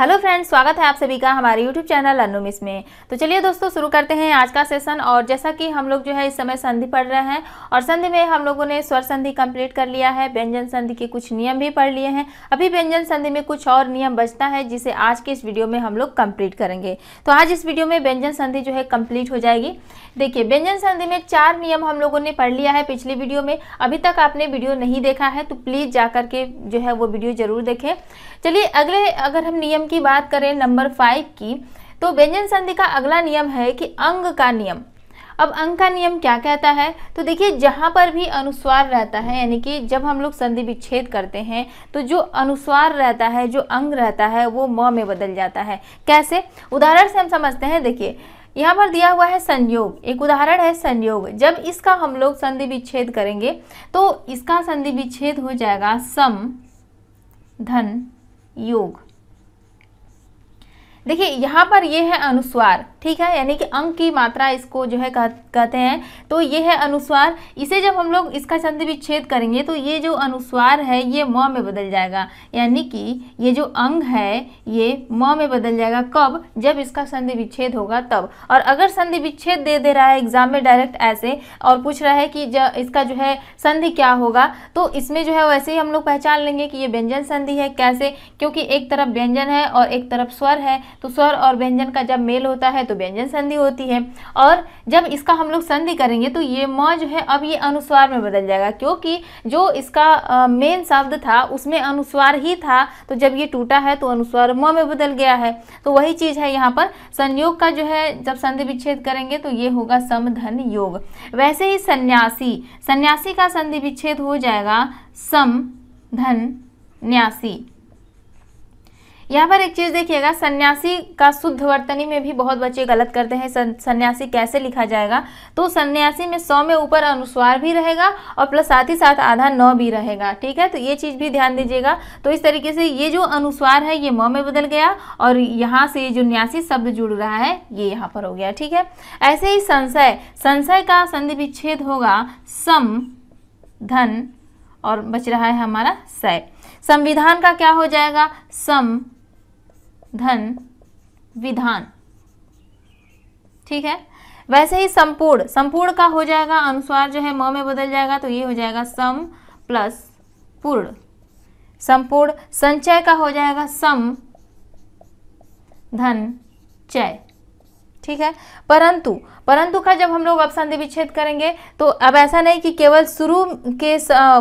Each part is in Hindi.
हेलो फ्रेंड्स स्वागत है आप सभी का हमारे यूट्यूब चैनल अनुमिस में तो चलिए दोस्तों शुरू करते हैं आज का सेशन और जैसा कि हम लोग जो है इस समय संधि पढ़ रहे हैं और संधि में हम लोगों ने स्वर संधि कंप्लीट कर लिया है व्यंजन संधि के कुछ नियम भी पढ़ लिए हैं अभी व्यंजन संधि में कुछ और नियम बचता है जिसे आज के इस वीडियो में हम लोग कम्प्लीट करेंगे तो आज इस वीडियो में व्यंजन संधि जो है कम्प्लीट हो जाएगी देखिए व्यंजन संधि में चार नियम हम लोगों ने पढ़ लिया है पिछली वीडियो में अभी तक आपने वीडियो नहीं देखा है तो प्लीज़ जा के जो है वो वीडियो ज़रूर देखें चलिए अगले अगर हम नियम की बात करें नंबर फाइव की तो व्यंजन संधि का अगला नियम है कि अंग का नियम अब अंग का नियम क्या कहता है तो देखिए जहाँ पर भी अनुस्वार रहता है यानी कि जब हम लोग संधि विच्छेद करते हैं तो जो अनुस्वार रहता है जो अंग रहता है वो म में बदल जाता है कैसे उदाहरण से हम समझते हैं देखिए यहाँ पर दिया हुआ है संयोग एक उदाहरण है संयोग जब इसका हम लोग संधि विच्छेद करेंगे तो इसका संधि विच्छेद हो जाएगा सम धन योग देखिए यहाँ पर ये है अनुस्वार ठीक है यानी कि अंक की मात्रा इसको जो है कहते हैं तो ये है अनुस्वार इसे जब हम लोग इसका छंद विच्छेद करेंगे तो ये जो अनुस्वार है ये म में बदल जाएगा यानी कि ये जो अंग है ये म में बदल जाएगा कब जब इसका संधि विच्छेद होगा तब और अगर संधि विच्छेद दे दे रहा है एग्जाम में डायरेक्ट ऐसे और पूछ रहा है कि इसका जो है संधि क्या होगा तो इसमें जो है वैसे ही हम लोग पहचान लेंगे कि ये व्यंजन संधि है कैसे क्योंकि एक तरफ व्यंजन है और एक तरफ स्वर है तो स्वर और व्यंजन का जब मेल होता है तो व्यंजन संधि होती है और जब इसका हम लोग संधि करेंगे तो ये म जो है अब ये अनुस्वार में बदल जाएगा क्योंकि जो इसका मेन शब्द था उसमें अनुस्वार ही था तो जब ये टूटा है तो अनुस्वार म में बदल गया है तो वही चीज़ है यहाँ पर संयोग का जो है जब संधि विच्छेद करेंगे तो ये होगा समधन योग वैसे ही सन्यासी सन्यासी का संधि विच्छेद हो जाएगा सम धन न्यासी यहाँ पर एक चीज़ देखिएगा सन्यासी का शुद्ध वर्तनी में भी बहुत बच्चे गलत करते हैं सन्यासी कैसे लिखा जाएगा तो सन्यासी में सौ में ऊपर अनुस्वार भी रहेगा और प्लस साथ ही साथ आधा नौ भी रहेगा ठीक है तो ये चीज़ भी ध्यान दीजिएगा तो इस तरीके से ये जो अनुस्वार है ये म में बदल गया और यहाँ से ये जो न्यासी शब्द जुड़ रहा है ये यहाँ पर हो गया ठीक है ऐसे ही संशय संशय का संधि विच्छेद होगा सम धन और बच रहा है हमारा सय संविधान का क्या हो जाएगा सम धन विधान ठीक है वैसे ही संपूर्ण संपूर्ण का हो जाएगा अनुस्वार जो है म में बदल जाएगा तो ये हो जाएगा सम प्लस पूर्ण संपूर्ण संचय का हो जाएगा सम धन चय ठीक है परंतु परंतु का जब हम लोग अपसंधि विच्छेद करेंगे तो अब ऐसा नहीं कि केवल शुरू के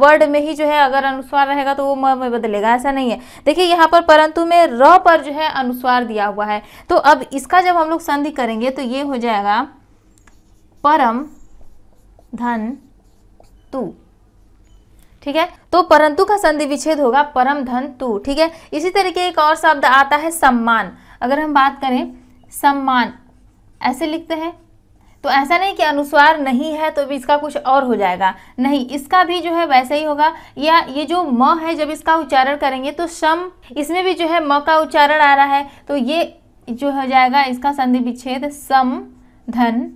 वर्ड में ही जो है अगर अनुस्वार रहेगा तो वो म में बदलेगा ऐसा नहीं है देखिए यहाँ पर परंतु में र पर जो है अनुस्वार दिया हुआ है तो अब इसका जब हम लोग संधि करेंगे तो ये हो जाएगा परम धन तू ठीक है तो परंतु का संधि विच्छेद होगा परम धन तू ठीक है इसी तरीके एक और शब्द आता है सम्मान अगर हम बात करें सम्मान ऐसे लिखते हैं तो ऐसा नहीं कि अनुस्वार नहीं है तो भी इसका कुछ और हो जाएगा नहीं इसका भी जो है वैसे ही होगा या ये जो म है जब इसका उच्चारण करेंगे तो सम इसमें भी जो है म का उच्चारण आ रहा है तो ये जो हो जाएगा इसका संधि विच्छेद सम धन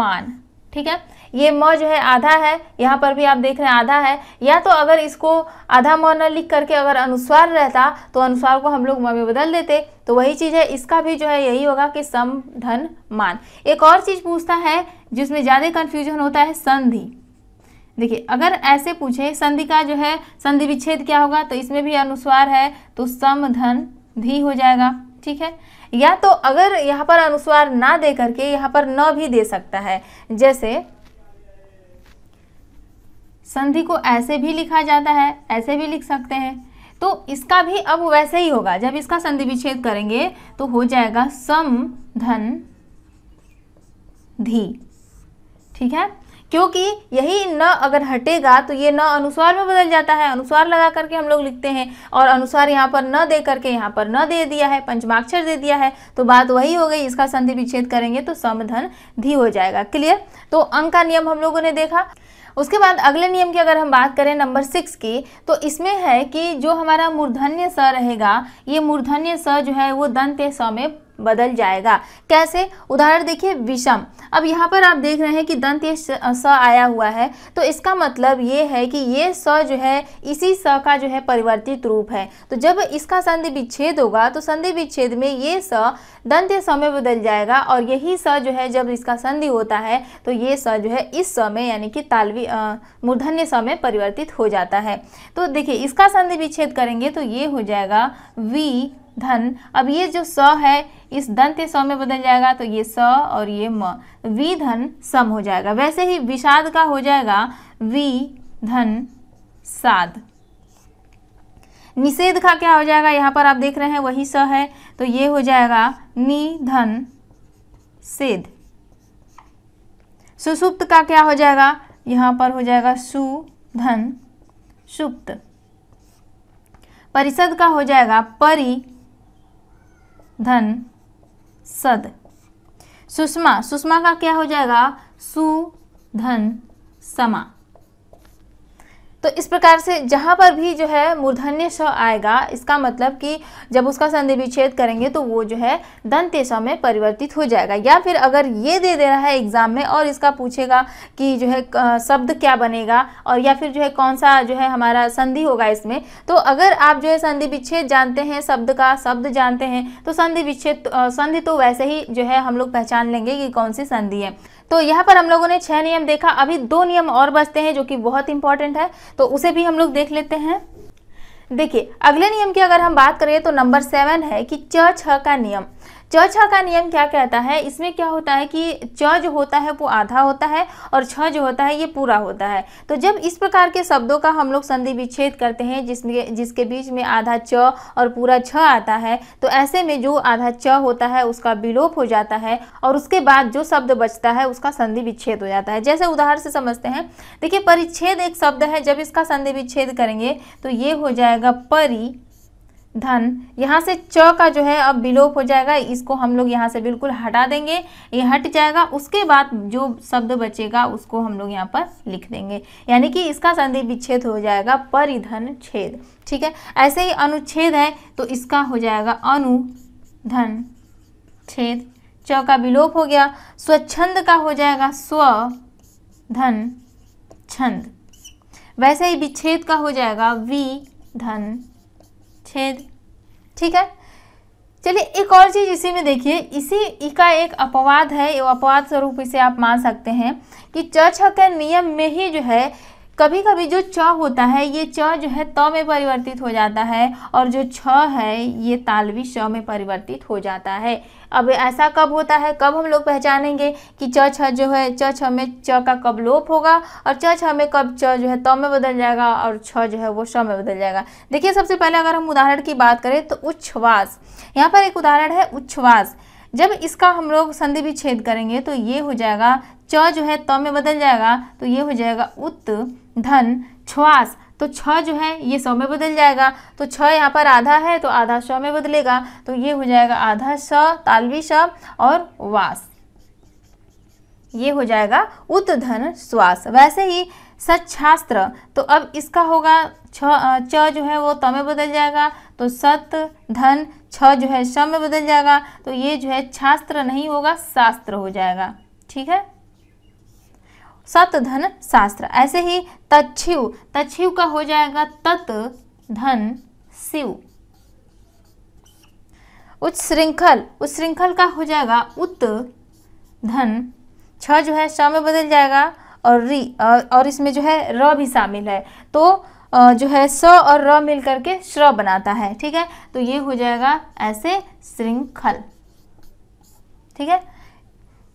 मान ठीक है ये म जो है आधा है यहाँ पर भी आप देख रहे हैं आधा है या तो अगर इसको आधा म न लिख करके अगर अनुस्वार रहता तो अनुस्वार को हम लोग म में बदल देते तो वही चीज़ है इसका भी जो है यही होगा कि सम धन मान एक और चीज़ पूछता है जिसमें ज़्यादा कन्फ्यूजन होता है संधि देखिए अगर ऐसे पूछे संधि का जो है संधि विच्छेद क्या होगा तो इसमें भी अनुस्वार है तो सम धन धी हो जाएगा ठीक है या तो अगर यहाँ पर अनुस्वार ना दे करके यहाँ पर न भी दे सकता है जैसे संधि को ऐसे भी लिखा जाता है ऐसे भी लिख सकते हैं तो इसका भी अब वैसे ही होगा जब इसका संधि विच्छेद करेंगे तो हो जाएगा सम धन धी ठीक है क्योंकि यही न अगर हटेगा तो ये न अनुस्वार में बदल जाता है अनुस्वार लगा करके हम लोग लिखते हैं और अनुस्वार यहाँ पर न दे करके यहाँ पर न दे दिया है पंचमाक्षर दे दिया है तो बात वही हो गई इसका संधि विच्छेद करेंगे तो समधन धी हो जाएगा क्लियर तो अंक का नियम हम लोगों ने देखा उसके बाद अगले नियम की अगर हम बात करें नंबर सिक्स की तो इसमें है कि जो हमारा मूर्धन्य स रहेगा ये मूर्धन्य स जो है वो दंत्य स में बदल जाएगा कैसे उदाहरण देखिए विषम अब यहाँ पर आप देख रहे हैं कि दंत ये स आया हुआ है तो इसका मतलब ये है कि ये स जो है इसी स का जो है परिवर्तित रूप है तो जब इसका संधि विच्छेद होगा तो संधि विच्छेद में ये स दंत स में बदल जाएगा और यही स जो है जब इसका संधि होता है तो ये स जो है इस स में यानी कि तालवी मूर्धन्य स में परिवर्तित हो जाता है तो देखिए इसका संधि विच्छेद करेंगे तो ये हो जाएगा वी धन अब ये जो स है इस दंत स में बदल जाएगा तो ये स और ये म वी धन सम हो जाएगा वैसे ही विषाद का हो जाएगा वी धन साद निषेध का क्या हो जाएगा यहाँ पर आप देख रहे हैं वही स है तो ये हो जाएगा नि धन सेध सुसुप्त का क्या हो जाएगा यहाँ पर हो जाएगा सु धन सुप्त परिषद का हो जाएगा परि धन सद सुषमा सुषमा का क्या हो जाएगा सु धन समा तो इस प्रकार से जहाँ पर भी जो है मूर्धन्य स्व आएगा इसका मतलब कि जब उसका संधि विच्छेद करेंगे तो वो जो है दंत्य स्व में परिवर्तित हो जाएगा या फिर अगर ये दे दे रहा है एग्ज़ाम में और इसका पूछेगा कि जो है शब्द क्या बनेगा और या फिर जो है कौन सा जो है हमारा संधि होगा इसमें तो अगर आप जो है संधि विच्छेद जानते हैं शब्द का शब्द जानते हैं तो संधि विच्छेद संधि तो वैसे ही जो है हम लोग पहचान लेंगे कि कौन सी संधि है तो यहाँ पर हम लोगों ने छह नियम देखा अभी दो नियम और बचते हैं जो कि बहुत इंपॉर्टेंट है तो उसे भी हम लोग देख लेते हैं देखिए अगले नियम की अगर हम बात करें तो नंबर सेवन है कि चर्च छ का नियम च छ का नियम क्या कहता है इसमें क्या होता है कि च जो होता है वो आधा होता है और छ जो होता है ये पूरा होता है तो जब इस प्रकार के शब्दों का हम लोग संधि विच्छेद करते हैं जिसमें जिसके बीच में आधा च और पूरा छ आता है तो ऐसे में जो आधा च होता है उसका विलोप हो जाता है और उसके बाद जो शब्द बचता है उसका संधि विच्छेद हो जाता है जैसे उदाहरण से समझते हैं देखिए परिच्छेद एक शब्द है जब इसका संधि विच्छेद करेंगे तो ये हो जाएगा परि धन यहाँ से च का जो है अब विलोप हो जाएगा इसको हम लोग यहाँ से बिल्कुल हटा देंगे ये हट जाएगा उसके बाद जो शब्द बचेगा उसको हम लोग यहाँ पर लिख देंगे यानी कि इसका संधि विच्छेद हो जाएगा परिधन छेद ठीक है ऐसे ही अनुच्छेद है तो इसका हो जाएगा अनुधन छेद च का विलोप हो गया स्वच्छंद का हो जाएगा स्व धन छंद वैसे ही विच्छेद का हो जाएगा वि धन छेद ठीक है चलिए एक और चीज़ इसी में देखिए इसी का एक अपवाद है अपवाद स्वरूप इसे आप मान सकते हैं कि चर्च के नियम में ही जो है कभी कभी जो च होता है ये च जो है त में परिवर्तित हो जाता है और जो छ है ये तालवी श में परिवर्तित हो जाता है अब ऐसा कब होता है कब हम लोग पहचानेंगे कि च छ जो है च छ में च का कब लोप होगा और च छ में कब च जो है त में बदल जाएगा और छ जो है वो श में बदल जाएगा देखिए सबसे पहले अगर हम उदाहरण की बात करें तो उच्छ्वास यहाँ पर एक उदाहरण है उच्छ्वास जब इसका हम लोग संधि भी छेद करेंगे तो ये हो जाएगा च जो है त में बदल जाएगा तो ये हो जाएगा उत धन छ्वास तो छ जो है ये सौ में बदल जाएगा तो छ यहाँ पर आधा है तो आधा स में बदलेगा तो ये हो जाएगा आधा स तालवी स और वास ये हो जाएगा उत धन श्वास वैसे ही सच्छास्त्र तो अब इसका होगा छ जो है वो त में बदल जाएगा तो सत धन छ जो है श में बदल जाएगा तो ये जो है छास्त्र नहीं होगा शास्त्र हो जाएगा ठीक है सत धन शास्त्र ऐसे ही तछिव तछिव का हो जाएगा तत् धन शिव उच्च श्रृंखल उच्च श्रृंखल का हो जाएगा उत धन छ जो है श में बदल जाएगा और री और इसमें जो है र भी शामिल है तो जो है स और र मिल करके श्र बनाता है ठीक है तो ये हो जाएगा ऐसे श्रृंखल ठीक है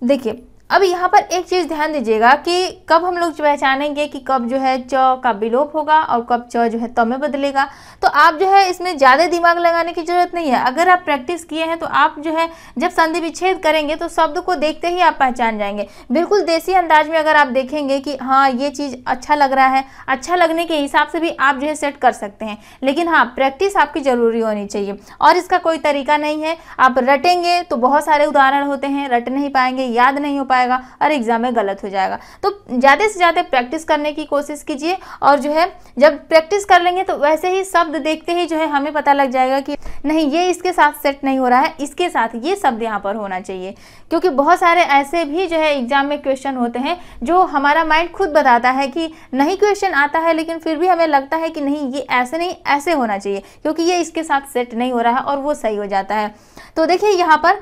देखिए अब यहाँ पर एक चीज़ ध्यान दीजिएगा कि कब हम लोग पहचानेंगे कि कब जो है च का विलोप होगा और कब च जो है त में बदलेगा तो आप जो है इसमें ज़्यादा दिमाग लगाने की ज़रूरत नहीं है अगर आप प्रैक्टिस किए हैं तो आप जो है जब संधि विच्छेद करेंगे तो शब्द को देखते ही आप पहचान जाएंगे बिल्कुल देसी अंदाज में अगर आप देखेंगे कि हाँ ये चीज़ अच्छा लग रहा है अच्छा लगने के हिसाब से भी आप जो है सेट कर सकते हैं लेकिन हाँ प्रैक्टिस आपकी ज़रूरी होनी चाहिए और इसका कोई तरीका नहीं है आप रटेंगे तो बहुत सारे उदाहरण होते हैं रट नहीं पाएंगे याद नहीं हो पाएगा पाएगा और एग्ज़ाम में गलत हो जाएगा तो ज़्यादा से ज़्यादा प्रैक्टिस करने की कोशिश कीजिए और जो है जब प्रैक्टिस कर लेंगे तो वैसे ही शब्द देखते ही जो है हमें पता लग जाएगा कि नहीं ये इसके साथ सेट नहीं हो रहा है इसके साथ ये शब्द यहाँ पर होना चाहिए क्योंकि बहुत सारे ऐसे भी जो है एग्ज़ाम में क्वेश्चन होते हैं जो हमारा माइंड खुद बताता है कि नहीं क्वेश्चन आता है लेकिन फिर भी हमें लगता है कि नहीं ये ऐसे नहीं ऐसे होना चाहिए क्योंकि ये इसके साथ सेट नहीं हो रहा है और वो सही हो जाता है तो देखिए यहाँ पर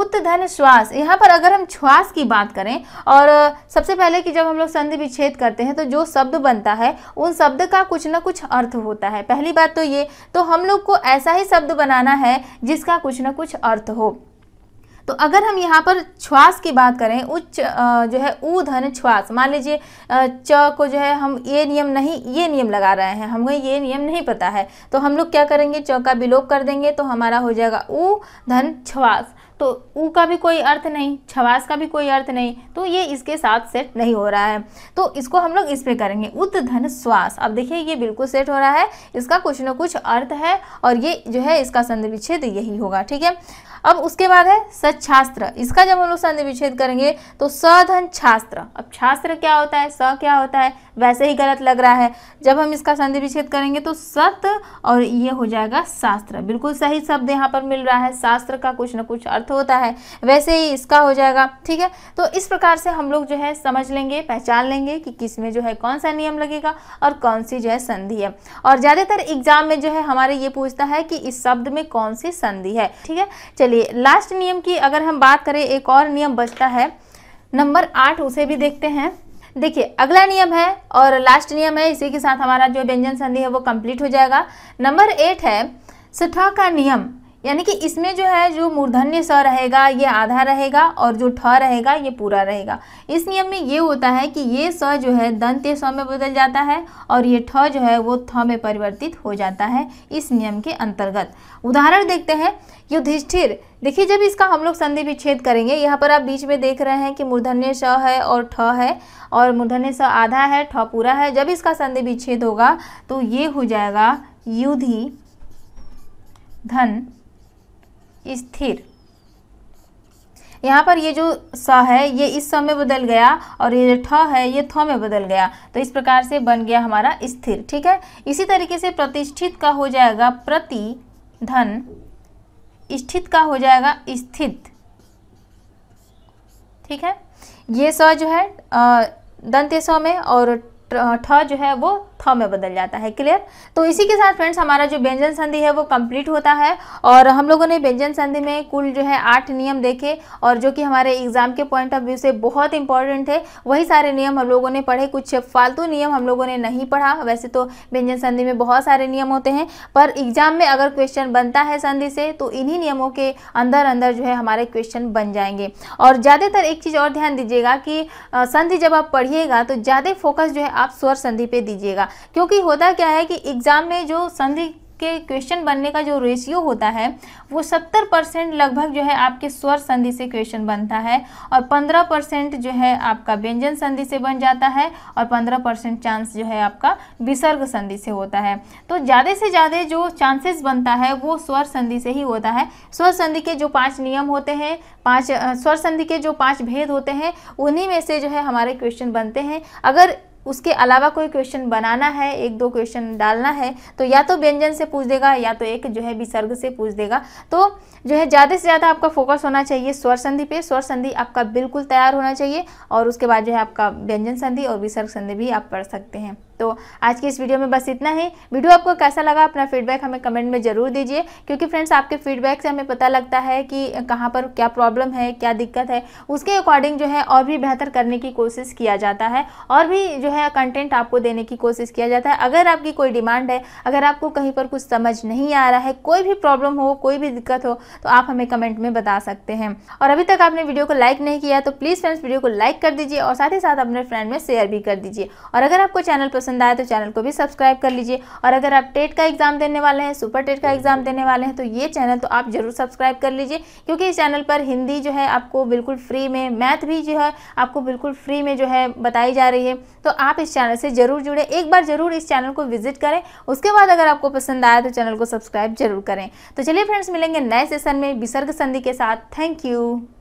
उत्तधन श्वास यहाँ पर अगर हम श्वास की बात करें और सबसे पहले कि जब हम लोग संधि विच्छेद करते हैं तो जो शब्द बनता है उन शब्द का कुछ ना कुछ अर्थ होता है पहली बात तो ये तो हम लोग को ऐसा ही शब्द बनाना है जिसका कुछ ना कुछ अर्थ हो तो अगर हम यहाँ पर श्वास की बात करें उच्च जो है ऊ धन श्वास मान लीजिए च को जो है हम ये नियम नहीं ये नियम लगा रहे हैं हमें ये नियम नहीं पता है तो हम लोग क्या करेंगे च का विलोप कर देंगे तो हमारा हो जाएगा ऊ धन श्वास तो ऊ का भी कोई अर्थ नहीं छवास का भी कोई अर्थ नहीं तो ये इसके साथ सेट नहीं हो रहा है तो इसको हम लोग इस पे करेंगे उत धन श्वास अब देखिए ये बिल्कुल सेट हो रहा है इसका कुछ ना कुछ अर्थ है और ये जो है इसका संधि विच्छेद यही होगा ठीक है अब उसके बाद है सच्छास्त्र इसका जब हम लोग संधि विच्छेद करेंगे तो सधन छास्त्र अब छास्त्र क्या होता है स क्या होता है वैसे ही गलत लग रहा है जब हम इसका संधि विच्छेद करेंगे तो सत और ये हो जाएगा शास्त्र बिल्कुल सही शब्द यहाँ पर मिल रहा है शास्त्र का कुछ ना कुछ अर्थ होता है वैसे ही इसका हो जाएगा ठीक है तो इस प्रकार से हम लोग जो है समझ लेंगे पहचान लेंगे कि किस में जो है कौन सा नियम लगेगा और कौन सी जो है संधि है और ज़्यादातर एग्जाम में जो है हमारे ये पूछता है कि इस शब्द में कौन सी संधि है ठीक है चलिए लास्ट नियम की अगर हम बात करें एक और नियम बचता है नंबर आठ उसे भी देखते हैं देखिए अगला नियम है और लास्ट नियम है इसी के साथ हमारा जो व्यंजन संधि है वो कंप्लीट हो जाएगा नंबर एट है सठा का नियम यानी कि इसमें जो है जो मूर्धन्य स रहेगा ये आधा रहेगा और जो ठ रहेगा ये पूरा रहेगा इस नियम में ये होता है कि ये स जो है दंत्य स में बदल जाता है और ये ठ जो है वो थ में परिवर्तित हो जाता है इस नियम के अंतर्गत उदाहरण देखते हैं युधिष्ठिर देखिए जब इसका हम लोग संधि विच्छेद करेंगे यहाँ पर आप बीच में देख रहे हैं कि मूर्धन्य स है और ठ है और मूर्धन्य स आधा है ठ पूरा है जब इसका संधि विच्छेद होगा तो ये हो जाएगा युधि धन स्थिर यहाँ पर ये जो स है ये इस स में बदल गया और ये जो ठ है ये थ में बदल गया तो इस प्रकार से बन गया हमारा स्थिर ठीक है इसी तरीके से प्रतिष्ठित का हो जाएगा प्रति धन स्थित का हो जाएगा स्थित ठीक है ये स जो है दंत्य स में और ठ जो है वो थ में बदल जाता है क्लियर तो इसी के साथ फ्रेंड्स हमारा जो व्यंजन संधि है वो कंप्लीट होता है और हम लोगों ने व्यंजन संधि में कुल जो है आठ नियम देखे और जो कि हमारे एग्जाम के पॉइंट ऑफ व्यू से बहुत इंपॉर्टेंट है वही सारे नियम हम लोगों ने पढ़े कुछ फालतू नियम हम लोगों ने नहीं पढ़ा वैसे तो व्यंजन संधि में बहुत सारे नियम होते हैं पर एग्जाम में अगर क्वेश्चन बनता है संधि से तो इन्हीं नियमों के अंदर अंदर जो है हमारे क्वेश्चन बन जाएंगे और ज़्यादातर एक चीज़ और ध्यान दीजिएगा कि संधि जब आप पढ़िएगा तो ज़्यादा फोकस जो है आप स्वर संधि पर दीजिएगा क्योंकि होता क्या है कि एग्ज़ाम में जो संधि के क्वेश्चन बनने का जो रेशियो होता है वो सत्तर परसेंट लगभग जो है आपके स्वर संधि से क्वेश्चन बनता है और पंद्रह परसेंट जो है आपका व्यंजन संधि से बन जाता है और पंद्रह परसेंट चांस जो है आपका विसर्ग संधि से होता है तो ज़्यादा से ज़्यादा जो चांसेस बनता है वो स्वर संधि से ही होता है स्वर संधि के जो पाँच नियम होते हैं पाँच स्वर संधि के जो पाँच भेद होते हैं उन्हीं में से जो है हमारे क्वेश्चन बनते हैं अगर उसके अलावा कोई क्वेश्चन बनाना है एक दो क्वेश्चन डालना है तो या तो व्यंजन से पूछ देगा या तो एक जो है विसर्ग से पूछ देगा तो जो है ज़्यादा से ज़्यादा आपका फोकस होना चाहिए स्वर संधि पे स्वर संधि आपका बिल्कुल तैयार होना चाहिए और उसके बाद जो है आपका व्यंजन संधि और विसर्ग संधि भी आप पढ़ सकते हैं तो आज की इस वीडियो में बस इतना ही वीडियो आपको कैसा लगा अपना फीडबैक हमें कमेंट में ज़रूर दीजिए क्योंकि फ्रेंड्स आपके फीडबैक से हमें पता लगता है कि कहाँ पर क्या प्रॉब्लम है क्या दिक्कत है उसके अकॉर्डिंग जो है और भी बेहतर करने की कोशिश किया जाता है और भी जो है कंटेंट आपको देने की कोशिश किया जाता है अगर आपकी कोई डिमांड है अगर आपको कहीं पर कुछ समझ नहीं आ रहा है कोई भी प्रॉब्लम हो कोई भी दिक्कत हो तो आप हमें कमेंट में बता सकते हैं और अभी तक आपने वीडियो को लाइक नहीं किया तो प्लीज़ फ्रेंड्स वीडियो को लाइक कर दीजिए और साथ ही साथ अपने फ्रेंड में शेयर भी कर दीजिए और अगर आपको चैनल पसंद आया तो चैनल को भी सब्सक्राइब कर लीजिए और अगर आप टेट का एग्ज़ाम देने वाले हैं सुपर टेट का एग्ज़ाम देने वाले हैं तो ये चैनल तो आप ज़रूर सब्सक्राइब कर लीजिए क्योंकि इस चैनल पर हिंदी जो है आपको बिल्कुल फ्री में मैथ भी जो है आपको बिल्कुल फ्री में जो है बताई जा रही है तो आप इस चैनल से जरूर जुड़े एक बार जरूर इस चैनल को विजिट करें उसके बाद अगर आपको पसंद आया तो चैनल को सब्सक्राइब जरूर करें तो चलिए फ्रेंड्स मिलेंगे नए सेशन में विसर्ग संधि के साथ थैंक यू